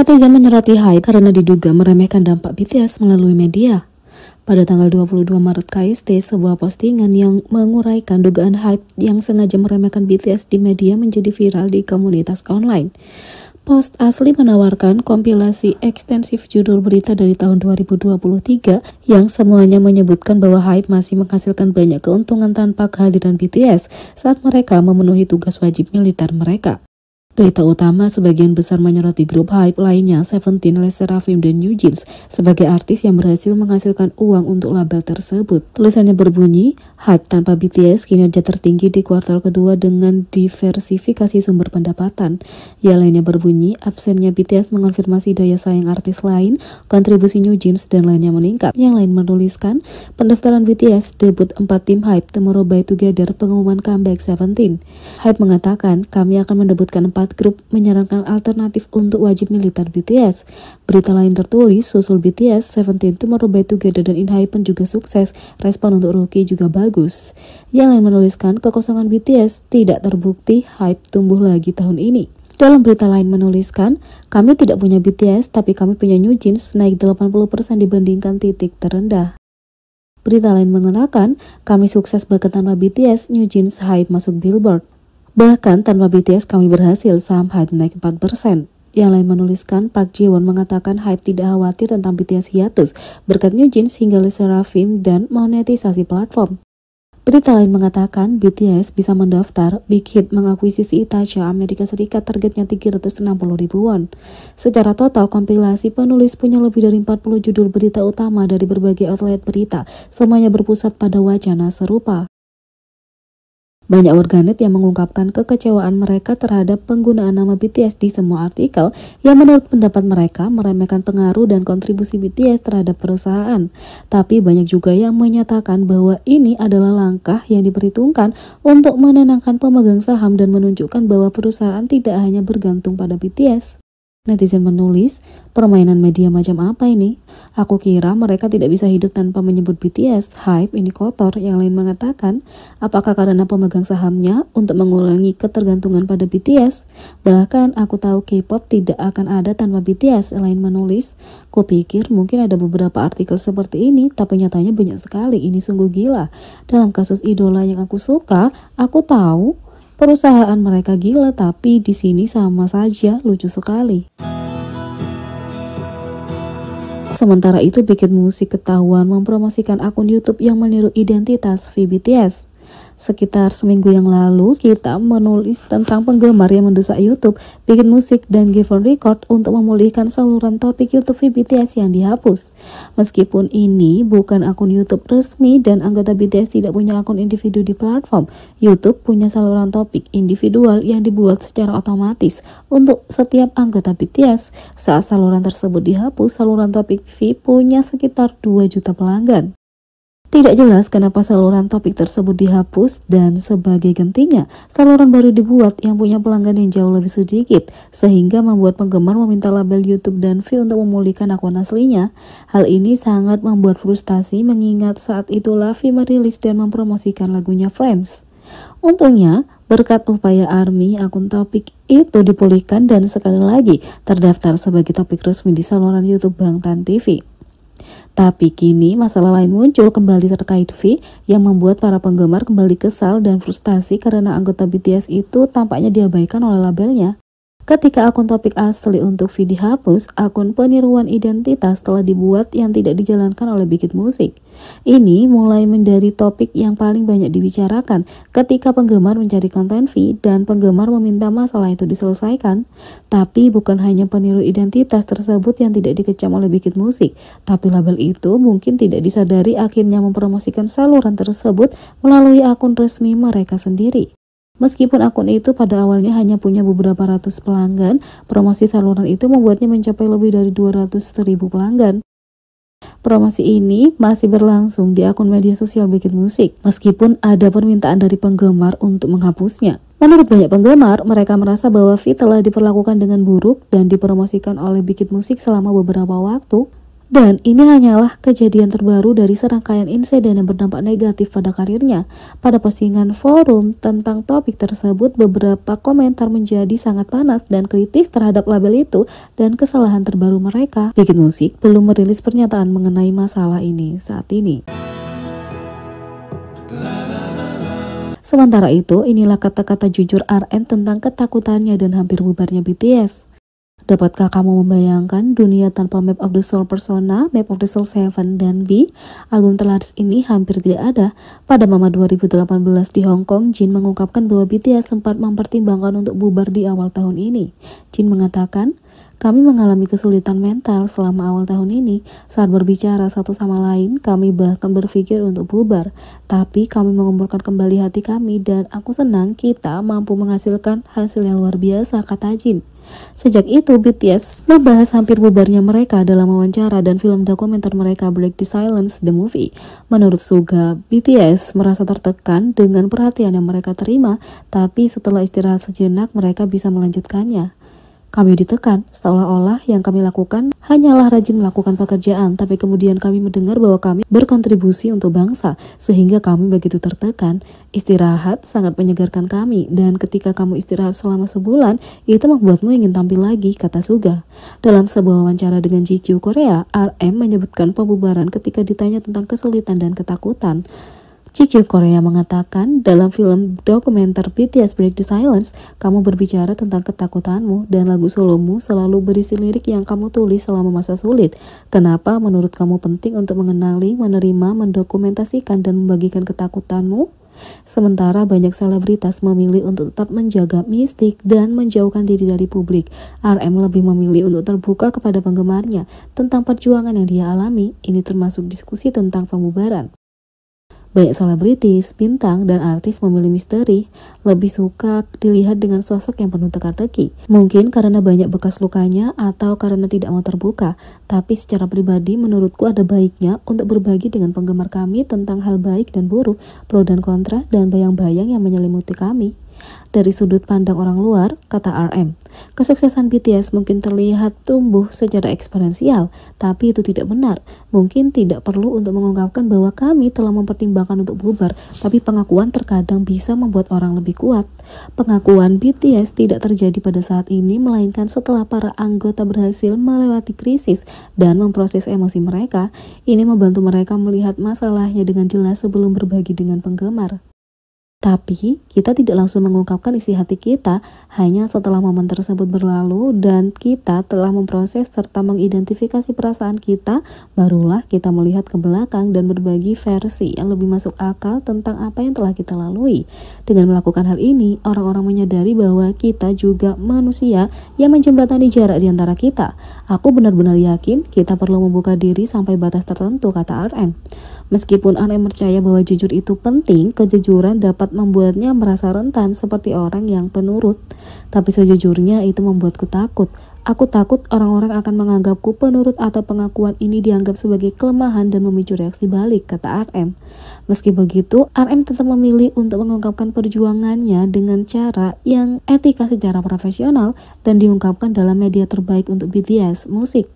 Netizen menyoroti Hype karena diduga meremehkan dampak BTS melalui media. Pada tanggal 22 Maret KST, sebuah postingan yang menguraikan dugaan Hype yang sengaja meremehkan BTS di media menjadi viral di komunitas online. Post asli menawarkan kompilasi ekstensif judul berita dari tahun 2023 yang semuanya menyebutkan bahwa Hype masih menghasilkan banyak keuntungan tanpa kehadiran BTS saat mereka memenuhi tugas wajib militer mereka. Berita utama sebagian besar menyoroti grup hype lainnya Seventeen, Les Seraphim, dan New Jeans sebagai artis yang berhasil menghasilkan uang untuk label tersebut. Tulisannya berbunyi, hype tanpa BTS kinerja tertinggi di kuartal kedua dengan diversifikasi sumber pendapatan. Ya lainnya berbunyi, absennya BTS mengonfirmasi daya saing artis lain, kontribusi New Jeans, dan lainnya meningkat. Yang lain menuliskan, pendaftaran BTS debut 4 tim hype Tomorrow by Together pengumuman comeback Seventeen. Hype mengatakan, kami akan mendebutkan 4 empat grup menyarankan alternatif untuk wajib militer BTS. Berita lain tertulis, susul BTS, Seventeen, Tomorrow by Together, dan Inhypen juga sukses, respon untuk Rookie juga bagus. Yang lain menuliskan, kekosongan BTS tidak terbukti, hype tumbuh lagi tahun ini. Dalam berita lain menuliskan, kami tidak punya BTS tapi kami punya New Jeans naik 80% dibandingkan titik terendah. Berita lain mengatakan, kami sukses bahkan tanpa BTS, New Jeans hype masuk Billboard. Bahkan tanpa BTS kami berhasil saham hype naik 4%. Yang lain menuliskan Park Won mengatakan Hype tidak khawatir tentang BTS hiatus berkat New Jeans hingga Le Serafim dan monetisasi platform. Berita lain mengatakan BTS bisa mendaftar, Big Hit mengakuisisi Itachi Amerika Serikat targetnya 360 ribu won. Secara total, kompilasi penulis punya lebih dari 40 judul berita utama dari berbagai outlet berita, semuanya berpusat pada wacana serupa. Banyak warganet yang mengungkapkan kekecewaan mereka terhadap penggunaan nama BTS di semua artikel yang menurut pendapat mereka meremehkan pengaruh dan kontribusi BTS terhadap perusahaan. Tapi banyak juga yang menyatakan bahwa ini adalah langkah yang diperhitungkan untuk menenangkan pemegang saham dan menunjukkan bahwa perusahaan tidak hanya bergantung pada BTS. Netizen menulis, permainan media macam apa ini? Aku kira mereka tidak bisa hidup tanpa menyebut BTS, hype, ini kotor. Yang lain mengatakan, apakah karena pemegang sahamnya untuk mengurangi ketergantungan pada BTS? Bahkan aku tahu K-pop tidak akan ada tanpa BTS. Yang Lain menulis, kupikir mungkin ada beberapa artikel seperti ini, tapi nyatanya banyak sekali. Ini sungguh gila. Dalam kasus idola yang aku suka, aku tahu Perusahaan mereka gila tapi di sini sama saja lucu sekali. Sementara itu bikin musik ketahuan mempromosikan akun YouTube yang meniru identitas VBTS. Sekitar seminggu yang lalu, kita menulis tentang penggemar yang mendesak YouTube, bikin musik, dan give a Record untuk memulihkan saluran topik YouTube BTS yang dihapus. Meskipun ini bukan akun YouTube resmi dan anggota BTS tidak punya akun individu di platform, YouTube punya saluran topik individual yang dibuat secara otomatis untuk setiap anggota BTS. Saat saluran tersebut dihapus, saluran topik V punya sekitar 2 juta pelanggan. Tidak jelas kenapa saluran topik tersebut dihapus dan sebagai gantinya, saluran baru dibuat yang punya pelanggan yang jauh lebih sedikit, sehingga membuat penggemar meminta label YouTube dan V untuk memulihkan akun aslinya. Hal ini sangat membuat frustasi mengingat saat itulah Lavi merilis dan mempromosikan lagunya Friends. Untungnya, berkat upaya ARMY, akun topik itu dipulihkan dan sekali lagi terdaftar sebagai topik resmi di saluran YouTube Bangtan TV. Tapi kini masalah lain muncul kembali terkait V yang membuat para penggemar kembali kesal dan frustasi karena anggota BTS itu tampaknya diabaikan oleh labelnya. Ketika akun topik asli untuk video dihapus, akun peniruan identitas telah dibuat yang tidak dijalankan oleh Bikit Musik. Ini mulai menjadi topik yang paling banyak dibicarakan ketika penggemar mencari konten V dan penggemar meminta masalah itu diselesaikan. Tapi bukan hanya peniru identitas tersebut yang tidak dikecam oleh Bikit Musik, tapi label itu mungkin tidak disadari akhirnya mempromosikan saluran tersebut melalui akun resmi mereka sendiri. Meskipun akun itu pada awalnya hanya punya beberapa ratus pelanggan, promosi saluran itu membuatnya mencapai lebih dari 200 ribu pelanggan. Promosi ini masih berlangsung di akun media sosial Bikin Musik, meskipun ada permintaan dari penggemar untuk menghapusnya. Menurut banyak penggemar, mereka merasa bahwa V telah diperlakukan dengan buruk dan dipromosikan oleh Bikin Musik selama beberapa waktu, dan ini hanyalah kejadian terbaru dari serangkaian insiden yang berdampak negatif pada karirnya. Pada postingan forum tentang topik tersebut, beberapa komentar menjadi sangat panas dan kritis terhadap label itu dan kesalahan terbaru mereka. Bikin Musik belum merilis pernyataan mengenai masalah ini saat ini. Sementara itu, inilah kata-kata jujur RN tentang ketakutannya dan hampir bubarnya BTS. Dapatkah kamu membayangkan dunia tanpa Map of the Soul Persona, Map of the Soul 7, dan B? Album terlaris ini hampir tidak ada. Pada Mama 2018 di Hong Kong, Jin mengungkapkan bahwa BTS sempat mempertimbangkan untuk bubar di awal tahun ini. Jin mengatakan, kami mengalami kesulitan mental selama awal tahun ini. Saat berbicara satu sama lain, kami bahkan berpikir untuk bubar. Tapi kami mengumpulkan kembali hati kami dan aku senang kita mampu menghasilkan hasil yang luar biasa, kata Jin. Sejak itu, BTS membahas hampir bubarnya mereka dalam wawancara dan film dokumenter mereka Break the Silence The Movie. Menurut Suga, BTS merasa tertekan dengan perhatian yang mereka terima, tapi setelah istirahat sejenak mereka bisa melanjutkannya. Kami ditekan, seolah-olah yang kami lakukan hanyalah rajin melakukan pekerjaan, tapi kemudian kami mendengar bahwa kami berkontribusi untuk bangsa, sehingga kami begitu tertekan. Istirahat sangat menyegarkan kami, dan ketika kamu istirahat selama sebulan, itu membuatmu ingin tampil lagi, kata Suga. Dalam sebuah wawancara dengan GQ Korea, RM menyebutkan pembubaran ketika ditanya tentang kesulitan dan ketakutan. Cikil Korea mengatakan dalam film dokumenter BTS Break the Silence, kamu berbicara tentang ketakutanmu dan lagu solomu selalu berisi lirik yang kamu tulis selama masa sulit. Kenapa menurut kamu penting untuk mengenali, menerima, mendokumentasikan, dan membagikan ketakutanmu? Sementara banyak selebritas memilih untuk tetap menjaga mistik dan menjauhkan diri dari publik, RM lebih memilih untuk terbuka kepada penggemarnya tentang perjuangan yang dia alami. Ini termasuk diskusi tentang pembubaran. Banyak selebritis, bintang, dan artis memilih misteri lebih suka dilihat dengan sosok yang penuh teka-teki. Mungkin karena banyak bekas lukanya atau karena tidak mau terbuka, tapi secara pribadi menurutku ada baiknya untuk berbagi dengan penggemar kami tentang hal baik dan buruk, pro dan kontra, dan bayang-bayang yang menyelimuti kami. Dari sudut pandang orang luar, kata RM, kesuksesan BTS mungkin terlihat tumbuh secara eksponensial, tapi itu tidak benar. Mungkin tidak perlu untuk mengungkapkan bahwa kami telah mempertimbangkan untuk bubar, tapi pengakuan terkadang bisa membuat orang lebih kuat. Pengakuan BTS tidak terjadi pada saat ini, melainkan setelah para anggota berhasil melewati krisis dan memproses emosi mereka. Ini membantu mereka melihat masalahnya dengan jelas sebelum berbagi dengan penggemar. Tapi kita tidak langsung mengungkapkan isi hati kita hanya setelah momen tersebut berlalu dan kita telah memproses serta mengidentifikasi perasaan kita, barulah kita melihat ke belakang dan berbagi versi yang lebih masuk akal tentang apa yang telah kita lalui. Dengan melakukan hal ini, orang-orang menyadari bahwa kita juga manusia yang menjembatani jarak di antara kita. Aku benar-benar yakin kita perlu membuka diri sampai batas tertentu, kata RM. Meskipun RM percaya bahwa jujur itu penting, kejujuran dapat membuatnya merasa rentan seperti orang yang penurut. Tapi sejujurnya itu membuatku takut Aku takut orang-orang akan menganggapku penurut atau pengakuan ini dianggap sebagai kelemahan dan memicu reaksi balik, kata RM. Meski begitu, RM tetap memilih untuk mengungkapkan perjuangannya dengan cara yang etika secara profesional dan diungkapkan dalam media terbaik untuk BTS, musik.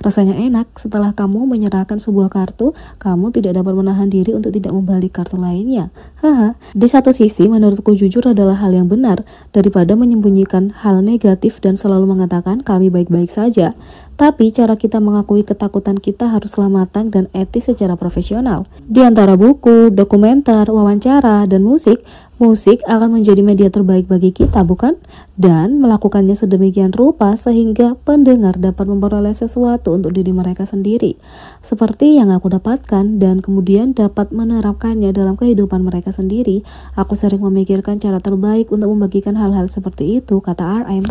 Rasanya enak setelah kamu menyerahkan sebuah kartu, kamu tidak dapat menahan diri untuk tidak membalik kartu lainnya. Haha, di satu sisi menurutku jujur adalah hal yang benar daripada menyembunyikan hal negatif dan selalu mengatakan kami baik-baik saja. Tapi cara kita mengakui ketakutan kita harus matang dan etis secara profesional. Di antara buku, dokumenter, wawancara, dan musik, musik akan menjadi media terbaik bagi kita, bukan? Dan melakukannya sedemikian rupa sehingga pendengar dapat memperoleh sesuatu untuk diri mereka sendiri, seperti yang aku dapatkan dan kemudian dapat menerapkannya dalam kehidupan mereka sendiri. Aku sering memikirkan cara terbaik untuk membagikan hal-hal seperti itu, kata RM.